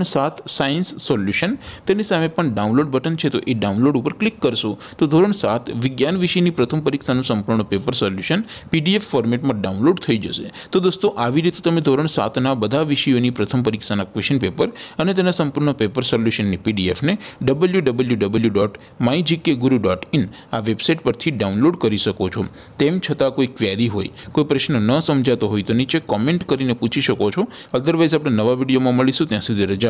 ત્રણ સાત science solution તેની સામે પણ ડાઉનલોડ બટન છે તો એ ડાઉનલોડ ઉપર ક્લિક કરશો તો ધોરણ સાત વિજ્ઞાન વિષયની પ્રથમ પરીક્ષાનું સંપૂર્ણ પેપર સોલ્યુશન પીડીએફ ફોર્મેટમાં ડાઉનલોડ થઈ જશે તો દોસ્તો આવી રીતે તમે ધોરણ સાતના બધા વિષયોની પ્રથમ પરીક્ષાના ક્વેશ્ચન પેપર અને તેના સંપૂર્ણ પેપર સોલ્યુશનની પીડીએફને W W W dot my GK guru dot in આ વેબસાઇટ પરથી ડાઉનલોડ કરી શકો છો તેમ છતાં કોઈ ક્વેરી હોય કોઈ પ્રશ્ન ન સમજાતો હોય તો નીચે કોમેન્ટ કરીને પૂછી શકો છો અદરવાઇઝ આપણે નવા વિડીયોમાં મળીશું ત્યાં સુધી રજા